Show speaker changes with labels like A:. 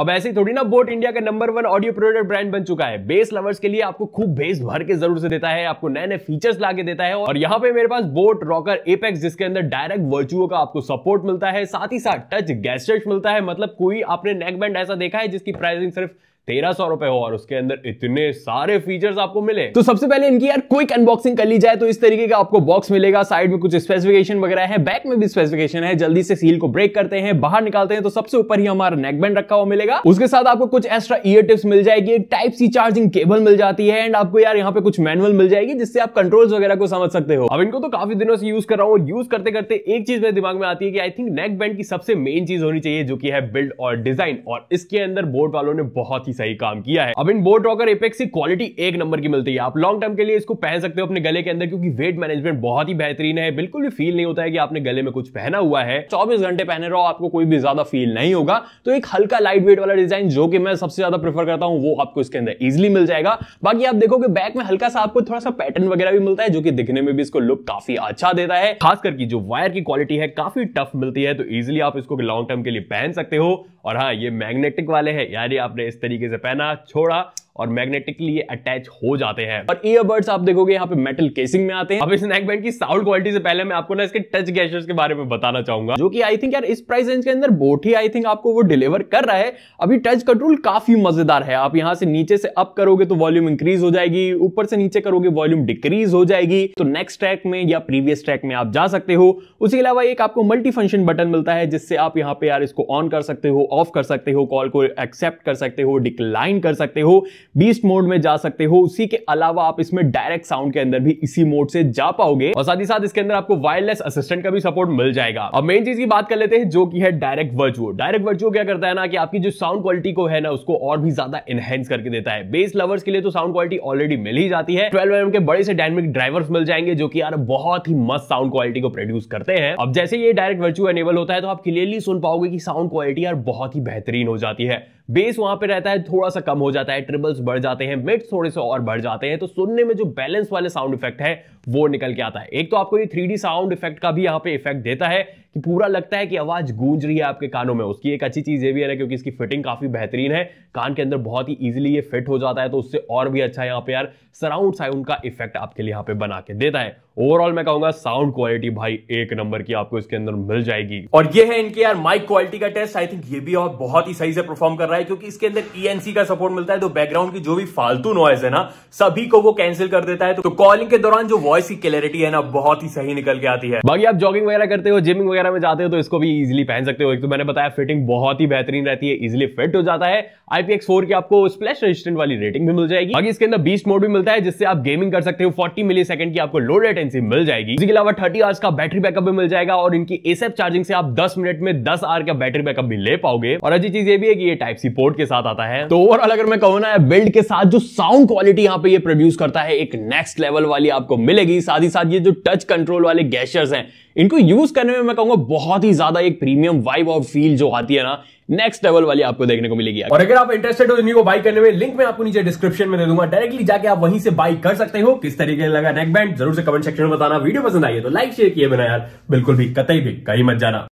A: अब ऐसे ही थोड़ी ना बोट इंडिया का number one audio product brand बन चुका है बेस लवर्स के लिए आपको खूब बेस भर के जरूर से देता है आपको नए नए फीचर्स ला के देता है और यहाँ पे मेरे पास बोट रॉकर एपेक्स जिसके अंदर डायरेक्ट वर्चुओ का आपको सपोर्ट मिलता है साथ ही साथ टच गैस्टेट मिलता है मतलब कोई आपने नेक बैंड ऐसा देखा है जिसकी प्राइसिंग सिर्फ तेरह सौ रुपए हो और उसके अंदर इतने सारे फीचर्स आपको मिले तो सबसे पहले इनकी यार क्विक अनबॉक्सिंग कर ली जाए तो इस तरीके का आपको बॉक्स मिलेगा साइड में कुछ स्पेसिफिकेशन वगैरह है बैक में भी स्पेसिफिकेशन है जल्दी से सील को ब्रेक करते हैं बाहर निकालते हैं तो सबसे ऊपर ही हमारा नेकबैंड रखा हुआ मिलेगा उसके साथ आपको कुछ एक्स्ट्रा ईयर टिप्स मिल जाएगी एक टाइप सी चार्जिंग केबल मिल जाती है एंड आपको यार यहाँ पे कुछ मैनुअल मिल जाएगी जिससे आप कंट्रोल्स वगैरह को समझ सकते हो अब इनको तो काफी दिनों से यूज कर रहा हूँ और यूज करते करते एक चीज मेरे दिमाग में आती है कि आई थिंक नेक बैंड की सबसे मेन चीज होनी चाहिए जो की है बिल्ड और डिजाइन और इसके अंदर बोर्ड वालों ने बहुत ही काफी सही काम किया है अब इन बोट रॉकर एपेक्स की क्वालिटी एक नंबर की मिलती है आप लॉन्ग टर्म के लिए इसको पहन सकते हो अपने गले के अंदर क्योंकि वेट मैनेजमेंट बहुत ही बेहतरीन है बिल्कुल भी फील नहीं होता है कि आपने गले में कुछ पहना हुआ है चौबीस घंटे पहने रहो आपको कोई भी ज्यादा फील नहीं होगा तो एक हल्का लाइट वेट वाला डिजाइन जो कि मैं सबसे ज्यादा प्रेफर करता हूँ वो आपको इसके अंदर इजिली मिल जाएगा बाकी आप देखोगे बैक में हल्का सा आपको थोड़ा सा पैटर्न वगैरह भी मिलता है जो कि दिखने में भी इसको लुक काफी अच्छा देता है खास करके जो वायर की क्वालिटी है काफी टफ मिलती है तो इजिली आप इसको लॉन्ग टर्म के लिए पहन सकते हो और हाँ ये मैग्नेटिक वाले हैं यानी आपने इस तरीके से पहना छोड़ा और मैग्नेटिकली अटैच हो जाते हैं और ईयरबर्ड्स आप देखोगे यहाँ पे मेटल केसिंग में आते हैं अब इस बैंड की साउंड क्वालिटी से पहले मैं आपको ना इसके टच गैशर्स के बारे में बताना चाहूंगा जो कि आई थिंक यार इस प्राइस रेंज के अंदर बोट ही आई थिंक आपको वो डिलीवर कर रहा है अभी टच कंट्रोल काफी मजेदार है आप यहाँ से नीचे से अप करोगे तो वॉल्यूम इंक्रीज हो जाएगी ऊपर से नीचे करोगे वॉल्यूम डिक्रीज हो जाएगी तो नेक्स्ट ट्रैक में या प्रीवियस ट्रैक में आप जा सकते हो उसी अलावा एक आपको मल्टी फंक्शन बटन मिलता है जिससे आप यहाँ पे यार इसको ऑन कर सकते हो ऑफ कर सकते हो कॉल को एक्सेप्ट कर सकते हो डिक्लाइन कर सकते हो बीस्ट मोड में जा सकते हो उसी के अलावा आप इसमें डायरेक्ट साउंड के अंदर भी इसी मोड से जा पाओगे और साथ ही साथ इसके अंदर आपको वायरलेस असिस्टेंट का भी सपोर्ट मिल जाएगा और मेन चीज की बात कर लेते हैं जो की है डायरेक्ट वर्चुअल डायरेक्ट वर्चुअल क्या करता है ना कि आपकी जो साउंड क्वालिटी को है ना उसको और भी ज्यादा एनहेंस करके देता है बेस लवर्स के लिए तो साउंड क्वालिटी ऑलरेडी मिल ही जाती है ट्वेल्व एम के बड़े से डायनेमिक ड्राइवर्स मिल जाएंगे जो कि यार बहुत ही मस्त साउंड क्वालिटी को प्रोड्यूस करते हैं अब जैसे ये डायरेक्ट वर्चुअल एनेबल होता है तो आप क्लियरली सुन पाओगे कि साउंड क्वालिटी यार बहुत ही बेहतरीन हो जाती है बेस वहां पे रहता है थोड़ा सा कम हो जाता है ट्रिबल्स बढ़ जाते हैं मिड्स थोड़े से और बढ़ जाते हैं तो सुनने में जो बैलेंस वाले साउंड इफेक्ट है वो निकल के आता है एक तो आपको ये थ्री साउंड इफेक्ट का भी यहाँ पे इफेक्ट देता है कि पूरा लगता है कि आवाज़ गूंज रही है आपके कानों में उसकी एक अच्छी चीज़ ये भी है ना क्योंकि इसकी फिटिंग काफ़ी बेहतरीन है कान के अंदर बहुत ही इजिली ये फिट हो जाता है तो उससे और भी अच्छा यहाँ पे यार सराउंड साउंड का इफेक्ट आपके लिए यहाँ पे बना के देता है ओवरऑल मैं कहूंगा साउंड क्वालिटी भाई एक नंबर की आपको इसके अंदर मिल जाएगी और ये है इनके यार माइक क्वालिटी का टेस्ट आई थिंक ये भी और बहुत ही सही से परफॉर्म कर रहा है क्योंकि इसके अंदर ईएनसी e का सपोर्ट मिलता है तो बैकग्राउंड की जो भी फालतू नॉइज है ना सभी को वो कैंसिल कर देता है तो कॉलिंग के दौरान जो वॉइस की क्लियरिटी है ना बहुत ही सही निकल के आती है बाकी आप जॉगिंग वगैरह करते हो जिमिंग वगैरह वगैरह में जाते हो तो इसको भी इजिली पहन सकते हो एक तो मैंने बताया फिटिंग बहुत ही बेहतरीन रहती है इजिली फिट हो जाता है आईपीएक्स फोर की आपको स्प्लेश रजिस्टेंट वाली रेटिंग भी मिल जाएगी बाकी इसके अंदर बीस मोड भी मिलता है जिससे आप गेमिंग कर सकते हो फोर्टी मिली की आपको लो रेटेंसी मिल जाएगी इसके अलावा थर्टी आवर्स का बैटरी बैकअप भी मिल जाएगा और इनकी एसएफ चार्जिंग से आप दस मिनट में दस आर का बैटरी बैकअप भी ले पाओगे और अच्छी चीज ये भी है कि ये टाइप सी पोर्ट के साथ आता है तो ओवरऑल अगर मैं कहूँ ना बिल्ड के साथ जो साउंड क्वालिटी यहाँ पे ये प्रोड्यूस करता है एक नेक्स्ट लेवल वाली आपको मिलेगी साथ ही साथ ये जो टच कंट्रोल वाले गैशर्स हैं इनको यूज करने में मैं कहूंगा बहुत ही ज्यादा एक प्रीमियम वाइब और फील जो आती है ना नेक्स्ट लेवल वाली आपको देखने को मिलेगी और अगर आप इंटरेस्टेड हो इन्हीं को बाई करने में लिंक में आपको नीचे डिस्क्रिप्शन में दे दूंगा डायरेक्टली जाके आप वहीं से बाई कर सकते हो किस तरीके लगा नेक बैंड जरूर से कमेंट सेक्शन में बताना वीडियो पसंद आई है तो लाइक शेयर किए बिना यार बिल्कुल भी कतई भी कहीं मत जाना